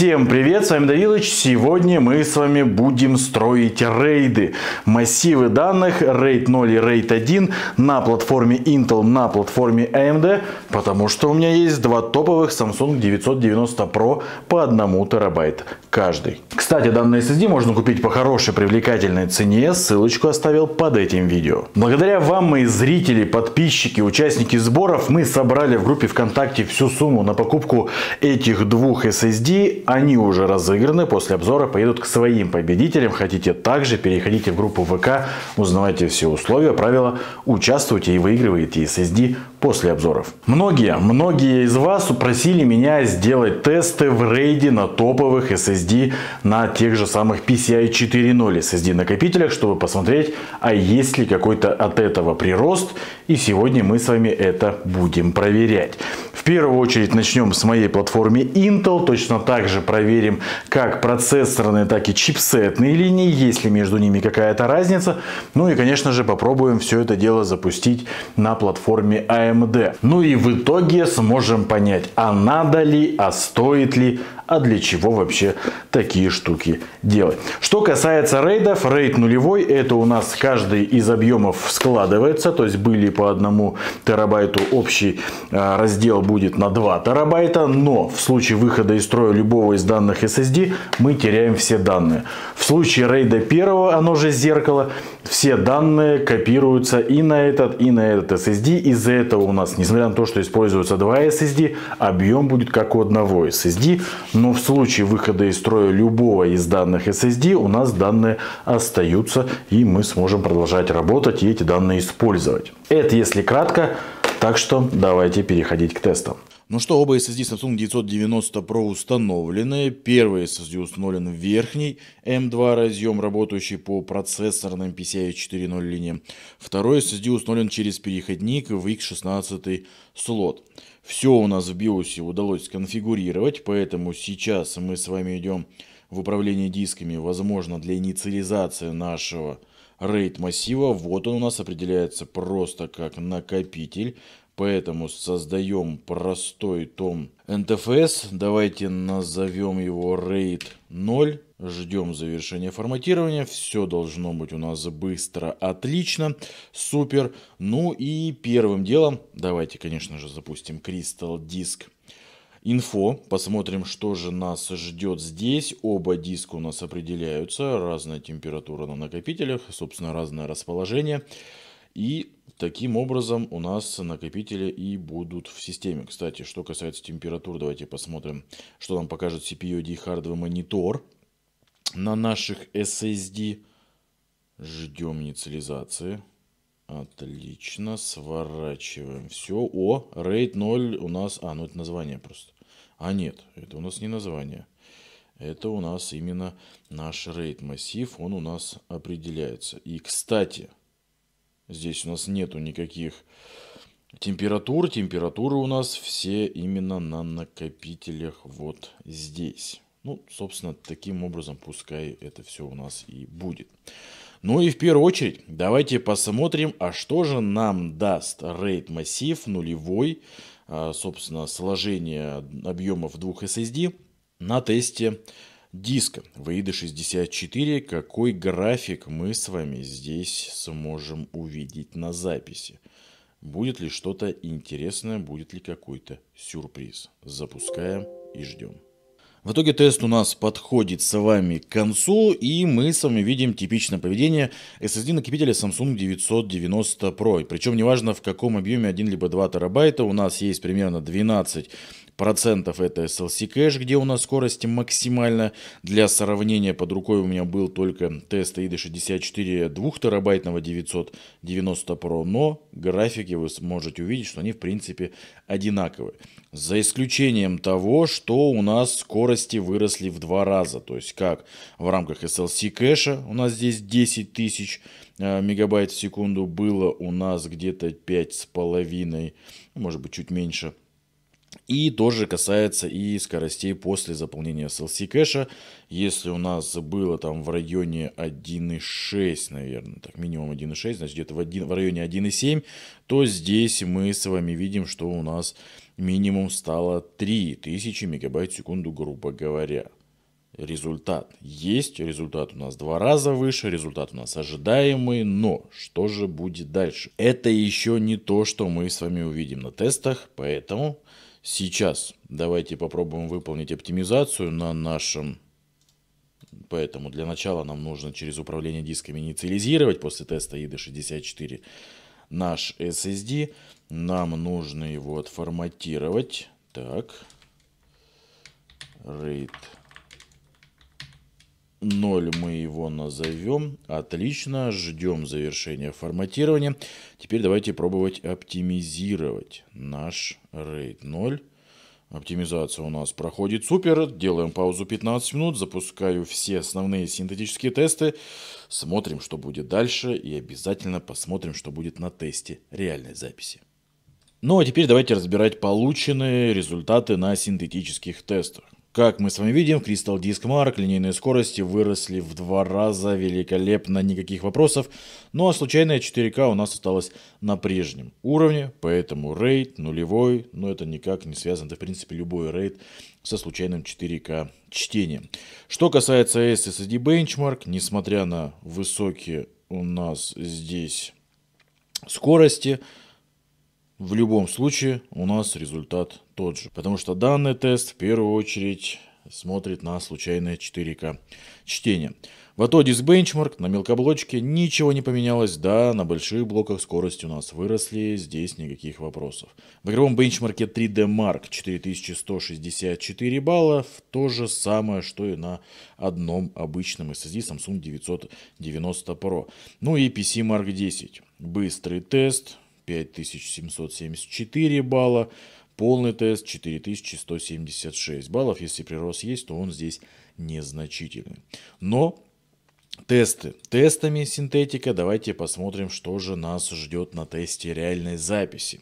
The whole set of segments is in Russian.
Всем привет, с вами Давилыч. Сегодня мы с вами будем строить рейды. Массивы данных RAID 0 и RAID 1 на платформе Intel, на платформе AMD, потому что у меня есть два топовых Samsung 990 Pro по 1 терабайт каждый. Кстати, данные SSD можно купить по хорошей привлекательной цене, ссылочку оставил под этим видео. Благодаря вам, мои зрители, подписчики, участники сборов, мы собрали в группе ВКонтакте всю сумму на покупку этих двух SSD они уже разыграны, после обзора поедут к своим победителям. Хотите также, переходите в группу ВК, узнавайте все условия, правила, участвуйте и выигрывайте SSD после обзоров. Многие, многие из вас упросили меня сделать тесты в рейде на топовых SSD на тех же самых PCI 4.0 SSD накопителях, чтобы посмотреть, а есть ли какой-то от этого прирост. И сегодня мы с вами это будем проверять. В первую очередь начнем с моей платформы Intel, точно так же также проверим как процессорные, так и чипсетные линии, есть ли между ними какая-то разница. Ну и, конечно же, попробуем все это дело запустить на платформе AMD. Ну и в итоге сможем понять, а надо ли, а стоит ли, а для чего вообще такие штуки делать. Что касается рейдов, рейд нулевой, это у нас каждый из объемов складывается, то есть были по одному терабайту, общий э, раздел будет на 2 терабайта, но в случае выхода из строя любого из данных SSD мы теряем все данные. В случае рейда первого, оно же зеркало, все данные копируются и на этот, и на этот SSD. Из-за этого у нас, несмотря на то, что используются два SSD, объем будет как у одного SSD, но ну, в случае выхода из строя любого из данных SSD у нас данные остаются и мы сможем продолжать работать и эти данные использовать. Это если кратко, так что давайте переходить к тестам. Ну что, оба SSD Samsung 990 Pro установлены. Первый SSD установлен верхний M2 эм разъем, работающий по процессорным PCIe 4.0 линиям. Второй SSD установлен через переходник в X16 слот. Все у нас в BIOS удалось сконфигурировать, поэтому сейчас мы с вами идем в управление дисками, возможно, для инициализации нашего RAID массива. Вот он у нас определяется просто как накопитель. Поэтому создаем простой том NTFS. Давайте назовем его RAID 0. Ждем завершения форматирования. Все должно быть у нас быстро, отлично, супер. Ну и первым делом давайте, конечно же, запустим Crystal Disk Info, Посмотрим, что же нас ждет здесь. Оба диска у нас определяются. Разная температура на накопителях, собственно, разное расположение. И Таким образом, у нас накопители и будут в системе. Кстати, что касается температур, давайте посмотрим, что нам покажет CPU CPUD хардовый монитор на наших SSD. Ждем инициализации. Отлично, сворачиваем все. О, RAID 0 у нас... А, ну это название просто. А нет, это у нас не название. Это у нас именно наш RAID массив, он у нас определяется. И, кстати, Здесь у нас нету никаких температур. Температуры у нас все именно на накопителях вот здесь. Ну, собственно, таким образом пускай это все у нас и будет. Ну и в первую очередь давайте посмотрим, а что же нам даст RAID массив нулевой, а, собственно, сложение объемов двух SSD на тесте диска в 64, какой график мы с вами здесь сможем увидеть на записи. Будет ли что-то интересное, будет ли какой-то сюрприз. Запускаем и ждем. В итоге тест у нас подходит с вами к концу, и мы с вами видим типичное поведение SSD накопителя Samsung 990 Pro. Причем неважно в каком объеме 1 либо 2 терабайта, у нас есть примерно 12 процентов это SLC кэш, где у нас скорость максимально. Для сравнения под рукой у меня был только тест ID64 2 терабайтного 990 Pro, но графики вы сможете увидеть, что они в принципе одинаковые. За исключением того, что у нас скорости выросли в два раза. То есть как в рамках SLC кэша у нас здесь 10 тысяч э, мегабайт в секунду было у нас где-то 5,5, может быть чуть меньше и тоже касается и скоростей после заполнения SLC кэша. Если у нас было там в районе 1.6, наверное, так минимум 1.6, значит где-то в, 1, в районе 1.7, то здесь мы с вами видим, что у нас минимум стало 3000 мегабайт в секунду, грубо говоря результат есть, результат у нас два раза выше, результат у нас ожидаемый, но что же будет дальше? Это еще не то, что мы с вами увидим на тестах, поэтому Сейчас давайте попробуем выполнить оптимизацию на нашем... Поэтому для начала нам нужно через управление дисками инициализировать после теста ID64 наш SSD. Нам нужно его отформатировать. Так. RAID 0 мы его назовем. Отлично, ждем завершения форматирования. Теперь давайте пробовать оптимизировать наш RAID 0. Оптимизация у нас проходит супер. Делаем паузу 15 минут, запускаю все основные синтетические тесты. Смотрим, что будет дальше и обязательно посмотрим, что будет на тесте реальной записи. Ну а теперь давайте разбирать полученные результаты на синтетических тестах. Как мы с вами видим, в Crystal Disk Mark линейные скорости выросли в два раза великолепно, никаких вопросов. Ну а случайная 4К у нас осталась на прежнем уровне, поэтому рейд нулевой, но это никак не связано, это в принципе любой рейд со случайным 4К чтением. Что касается SSD Benchmark, несмотря на высокие у нас здесь скорости, в любом случае у нас результат тот же, потому что данный тест в первую очередь смотрит на случайное 4К чтение. В Atodis Benchmark на мелкоблочке ничего не поменялось, да, на больших блоках скорости у нас выросли, здесь никаких вопросов. В игровом бенчмарке 3D Mark 4164 балла, то же самое, что и на одном обычном SSD Samsung 990 Pro. Ну и PC Mark 10. Быстрый тест, 5774 балла, полный тест 4176 баллов. Если прирост есть, то он здесь незначительный. Но Тесты. Тестами синтетика. Давайте посмотрим, что же нас ждет на тесте реальной записи.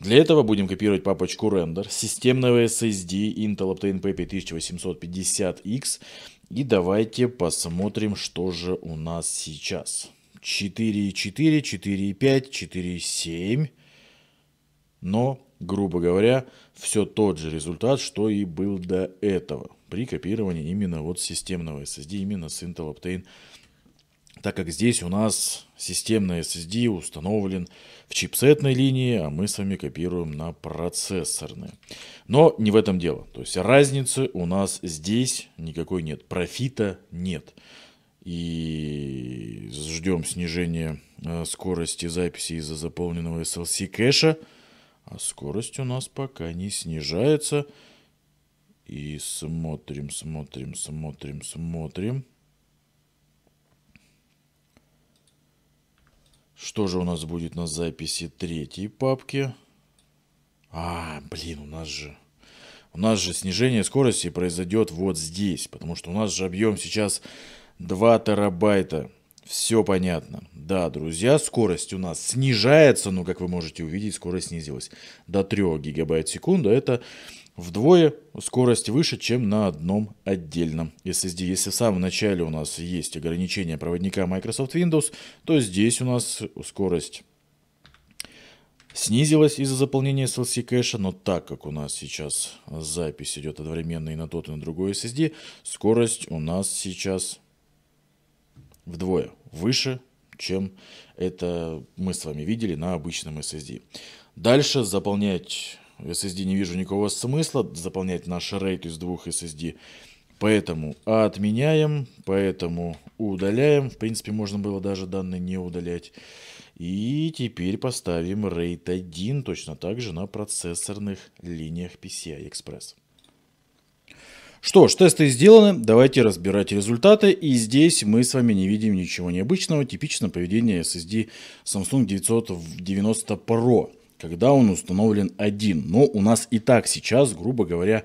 Для этого будем копировать папочку рендер системного SSD Intel Optane P5850X. И давайте посмотрим, что же у нас сейчас. 4,4, 4,5, 4,7. Но, грубо говоря, все тот же результат, что и был до этого при копировании именно вот системного SSD, именно с Intel Optane так как здесь у нас системный SSD установлен в чипсетной линии, а мы с вами копируем на процессорные. Но не в этом дело. То есть разницы у нас здесь никакой нет, профита нет и ждем снижения э, скорости записи из-за заполненного SLC кэша. А скорость у нас пока не снижается. И смотрим, смотрим, смотрим, смотрим. Что же у нас будет на записи третьей папки? А, блин, у нас же... У нас же снижение скорости произойдет вот здесь, потому что у нас же объем сейчас 2 терабайта. Все понятно. Да, друзья, скорость у нас снижается, но, как вы можете увидеть, скорость снизилась до 3 гигабайт в секунду. Это вдвое скорость выше, чем на одном отдельном SSD. Если в самом начале у нас есть ограничение проводника Microsoft Windows, то здесь у нас скорость снизилась из-за заполнения SLC кэша, но так как у нас сейчас запись идет одновременно и на тот, и на другой SSD, скорость у нас сейчас вдвое выше, чем это мы с вами видели на обычном SSD. Дальше заполнять SSD не вижу никакого смысла, заполнять наш рейд из двух SSD. Поэтому отменяем, поэтому удаляем. В принципе, можно было даже данные не удалять. И теперь поставим RAID 1 точно так же на процессорных линиях PCI Express. Что ж, тесты сделаны, давайте разбирать результаты. И здесь мы с вами не видим ничего необычного, Типично поведение SSD Samsung 990 Pro, когда он установлен один. Но у нас и так сейчас, грубо говоря,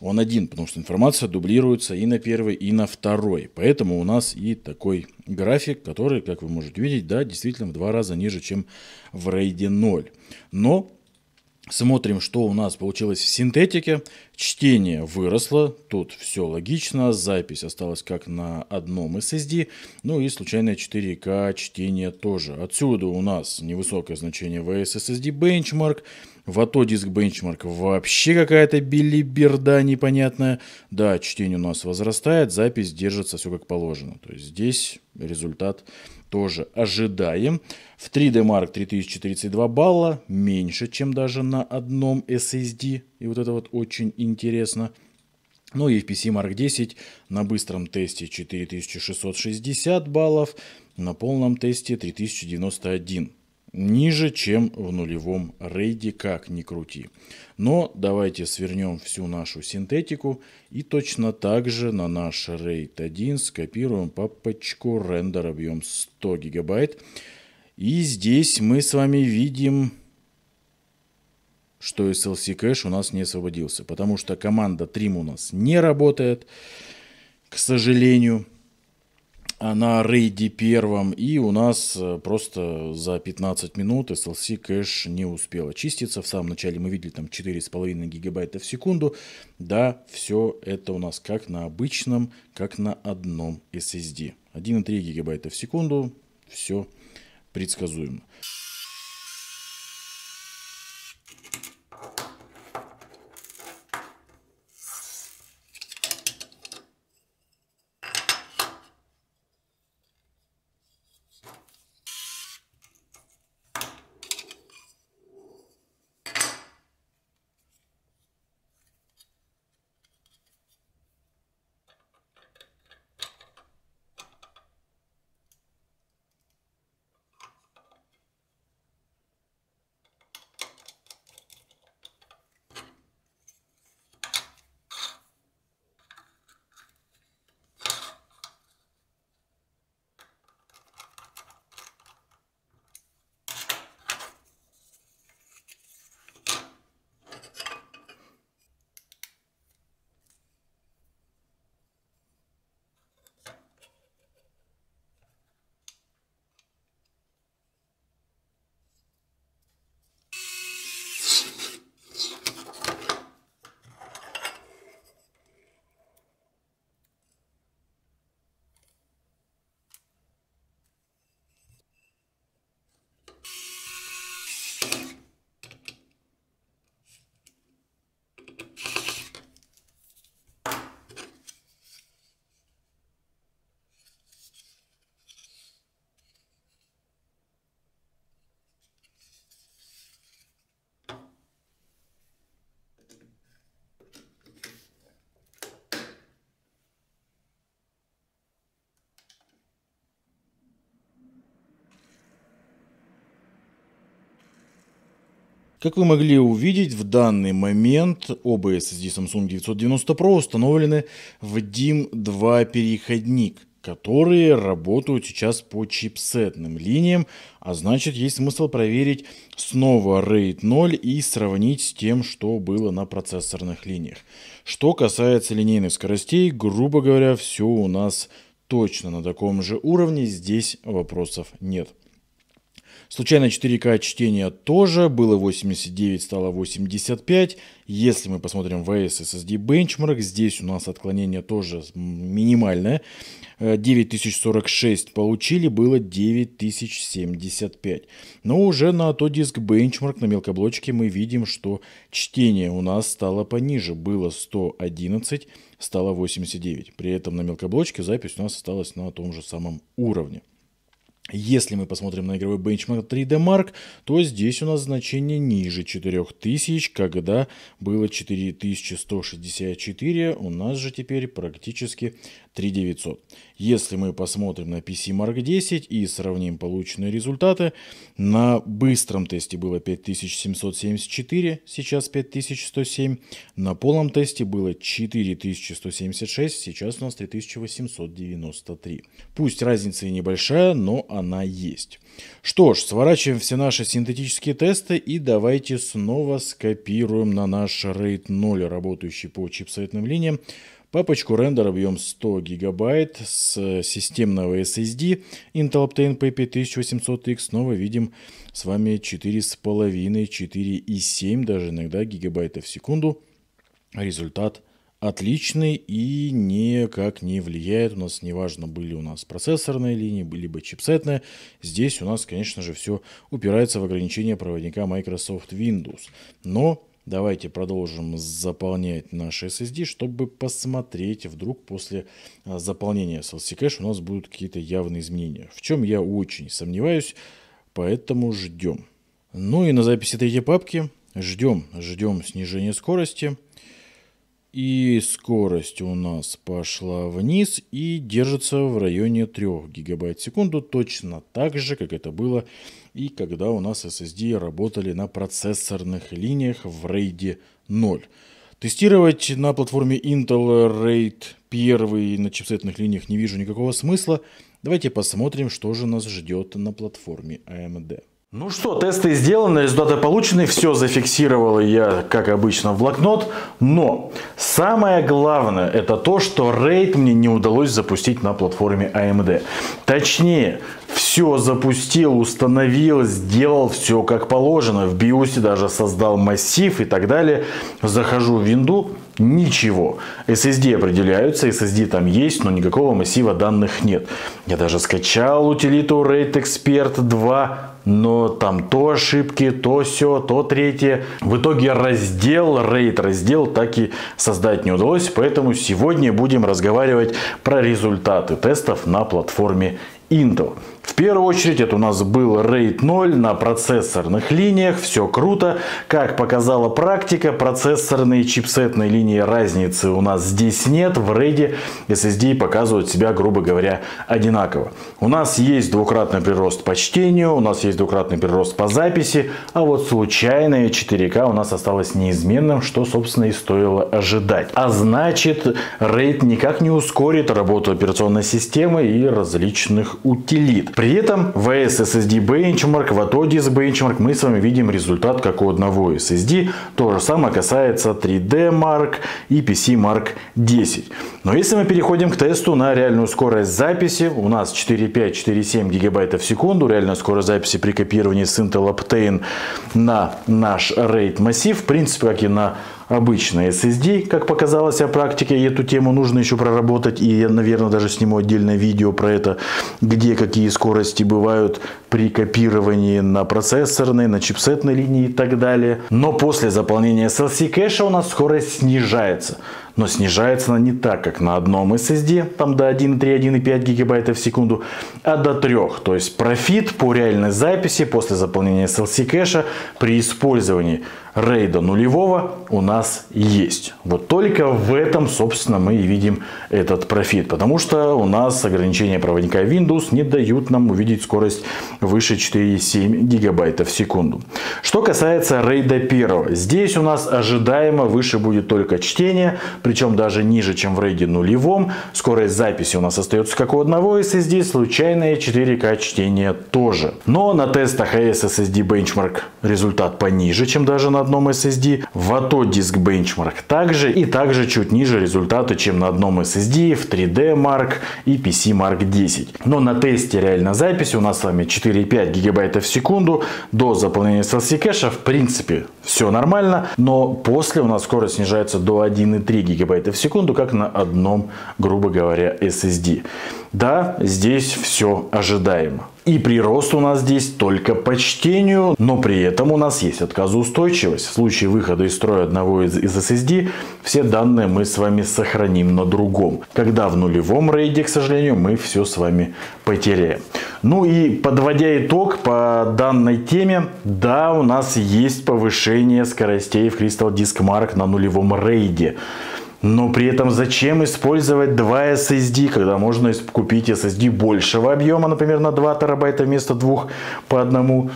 он один, потому что информация дублируется и на первый, и на второй. Поэтому у нас и такой график, который, как вы можете видеть, да, действительно в два раза ниже, чем в RAID 0. Но Смотрим, что у нас получилось в синтетике. Чтение выросло, тут все логично, запись осталась как на одном SSD, ну и случайное 4К чтение тоже. Отсюда у нас невысокое значение в SSD Benchmark, в диск Benchmark вообще какая-то билиберда непонятная. Да, чтение у нас возрастает, запись держится все как положено. То есть здесь результат тоже ожидаем. В 3D Mark 3032 балла, меньше, чем даже на одном SSD. И вот это вот очень интересно. Ну и в PC Mark 10 на быстром тесте 4660 баллов, на полном тесте 3091 ниже, чем в нулевом рейде, как ни крути. Но давайте свернем всю нашу синтетику и точно так же на наш RAID 1 скопируем папочку рендер объем 100 гигабайт. И здесь мы с вами видим что SLC кэш у нас не освободился, потому что команда trim у нас не работает, к сожалению на рейде первом, и у нас э, просто за 15 минут SLC кэш не успел очиститься. В самом начале мы видели там 4,5 гигабайта в секунду. Да, все это у нас как на обычном, как на одном SSD. 1,3 гигабайта в секунду, все предсказуемо. Как вы могли увидеть, в данный момент оба SSD Samsung 990 Pro установлены в DIMM-2 переходник которые работают сейчас по чипсетным линиям, а значит есть смысл проверить снова RAID 0 и сравнить с тем, что было на процессорных линиях. Что касается линейных скоростей, грубо говоря, все у нас точно на таком же уровне, здесь вопросов нет. Случайно 4К чтение тоже было 89, стало 85. Если мы посмотрим в SSD Benchmark, здесь у нас отклонение тоже минимальное. 9046 э, получили, было 9075. Но уже на то диск Benchmark на мелкоблочке мы видим, что чтение у нас стало пониже. Было 111, стало 89. При этом на мелкоблочке запись у нас осталась на том же самом уровне. Если мы посмотрим на игровой бенчмарк 3D Mark, то здесь у нас значение ниже 4000, когда было 4164, у нас же теперь практически 3900. Если мы посмотрим на PC Mark 10 и сравним полученные результаты, на быстром тесте было 5774, сейчас 5107, на полном тесте было 4176, сейчас у нас 3893. Пусть разница и небольшая, но она есть. Что ж, сворачиваем все наши синтетические тесты и давайте снова скопируем на наш RAID 0, работающий по чипсоветным линиям, Папочку рендер объем 100 гигабайт с э, системного SSD Intel Optane PP1800X. Снова видим с вами 4,5, 4,7 даже иногда гигабайта в секунду. Результат отличный и никак не влияет. У нас неважно, были у нас процессорные линии, либо чипсетные. Здесь у нас, конечно же, все упирается в ограничение проводника Microsoft Windows. Но Давайте продолжим заполнять наш SSD, чтобы посмотреть, вдруг после а, заполнения SLC кэш у нас будут какие-то явные изменения. В чем я очень сомневаюсь, поэтому ждем. Ну и на записи третьей папки ждем, ждем снижения скорости. И скорость у нас пошла вниз и держится в районе 3 гигабайт в секунду, точно так же, как это было и когда у нас SSD работали на процессорных линиях в RAID 0. Тестировать на платформе Intel RAID 1 на чипсетных линиях не вижу никакого смысла. Давайте посмотрим, что же нас ждет на платформе AMD. Ну что, тесты сделаны, результаты получены, все зафиксировал я, как обычно, в блокнот. Но самое главное, это то, что рейд мне не удалось запустить на платформе AMD. А Точнее, все запустил, установил, сделал все как положено. В BIOS даже создал массив и так далее. Захожу в винду, ничего. SSD определяются, SSD там есть, но никакого массива данных нет. Я даже скачал утилиту RAID Expert 2, но там то ошибки, то все, то третье. В итоге раздел, рейд раздел так и создать не удалось, поэтому сегодня будем разговаривать про результаты тестов на платформе Intel. В первую очередь это у нас был RAID 0 на процессорных линиях, все круто. Как показала практика, процессорные и чипсетные линии разницы у нас здесь нет. В RAID SSD показывают себя, грубо говоря, одинаково. У нас есть двукратный прирост по чтению, у нас есть двукратный прирост по записи, а вот случайное 4К у нас осталось неизменным, что, собственно, и стоило ожидать. А значит, RAID никак не ускорит работу операционной системы и различных утилит. При этом в SSD Benchmark, в Vatodis Benchmark мы с вами видим результат как у одного SSD. То же самое касается 3D Mark и PC Mark 10. Но если мы переходим к тесту на реальную скорость записи, у нас 4,5-4,7 гигабайта в секунду, реальная скорость записи при копировании с Intel Optane на наш RAID массив, в принципе, как и на обычный SSD. Как показалось о практике, эту тему нужно еще проработать. И я, наверное, даже сниму отдельное видео про это, где какие скорости бывают при копировании на процессорной, на чипсетной линии и так далее. Но после заполнения SLC кэша у нас скорость снижается но снижается она не так, как на одном SSD, там до 1,3-1,5 гигабайта в секунду, а до 3. То есть профит по реальной записи после заполнения SLC кэша при использовании рейда нулевого у нас есть. Вот только в этом, собственно, мы и видим этот профит. Потому что у нас ограничения проводника Windows не дают нам увидеть скорость выше 4,7 гигабайта в секунду. Что касается рейда первого. Здесь у нас ожидаемо выше будет только чтение, причем даже ниже, чем в рейде нулевом. Скорость записи у нас остается как у одного SSD, случайное 4К чтение тоже. Но на тестах AS SSD Benchmark результат пониже, чем даже на одном SSD. В ATO Disk Benchmark также и также чуть ниже результаты, чем на одном SSD в 3D Mark и PC Mark 10. Но на тесте реально записи у нас с вами 4,5 гигабайтов в секунду. До заполнения SLC кэша в принципе все нормально, но после у нас скорость снижается до 1,3 гигабайта гигабайта в секунду, как на одном, грубо говоря, SSD. Да, здесь все ожидаемо. И прирост у нас здесь только по чтению, но при этом у нас есть отказоустойчивость. В случае выхода из строя одного из, SSD, все данные мы с вами сохраним на другом. Когда в нулевом рейде, к сожалению, мы все с вами потеряем. Ну и подводя итог по данной теме, да, у нас есть повышение скоростей в Crystal Disk Mark на нулевом рейде. Но при этом зачем использовать два SSD, когда можно купить SSD большего объема, например, на 2 терабайта вместо двух по одному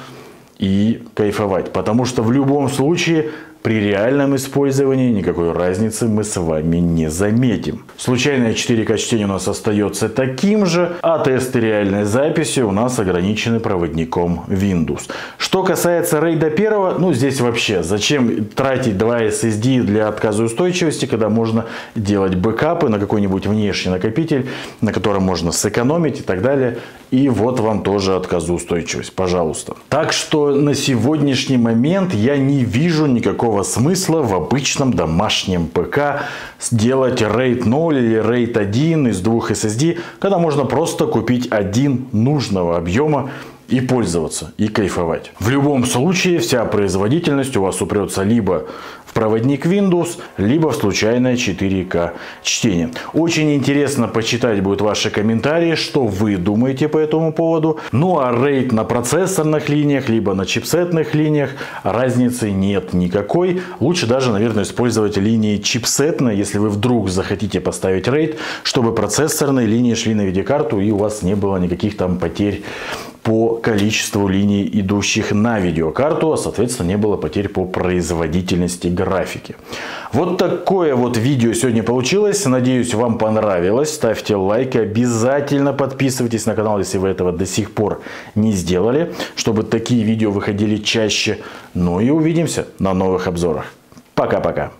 и кайфовать. Потому что в любом случае при реальном использовании никакой разницы мы с вами не заметим. Случайное 4К чтение у нас остается таким же, а тесты реальной записи у нас ограничены проводником Windows. Что касается RAID 1, ну здесь вообще зачем тратить 2 SSD для отказоустойчивости, когда можно делать бэкапы на какой-нибудь внешний накопитель, на котором можно сэкономить и так далее. И вот вам тоже отказоустойчивость, пожалуйста. Так что на сегодняшний момент я не вижу никакого никакого смысла в обычном домашнем ПК сделать RAID 0 или RAID 1 из двух SSD, когда можно просто купить один нужного объема и пользоваться, и кайфовать. В любом случае вся производительность у вас упрется либо в проводник Windows, либо в случайное 4К чтение. Очень интересно почитать будут ваши комментарии, что вы думаете по этому поводу. Ну а рейд на процессорных линиях, либо на чипсетных линиях разницы нет никакой. Лучше даже, наверное, использовать линии чипсетные, если вы вдруг захотите поставить рейд, чтобы процессорные линии шли на видеокарту и у вас не было никаких там потерь по количеству линий, идущих на видеокарту, а соответственно не было потерь по производительности графики. Вот такое вот видео сегодня получилось. Надеюсь, вам понравилось. Ставьте лайк, обязательно подписывайтесь на канал, если вы этого до сих пор не сделали, чтобы такие видео выходили чаще. Ну и увидимся на новых обзорах. Пока-пока.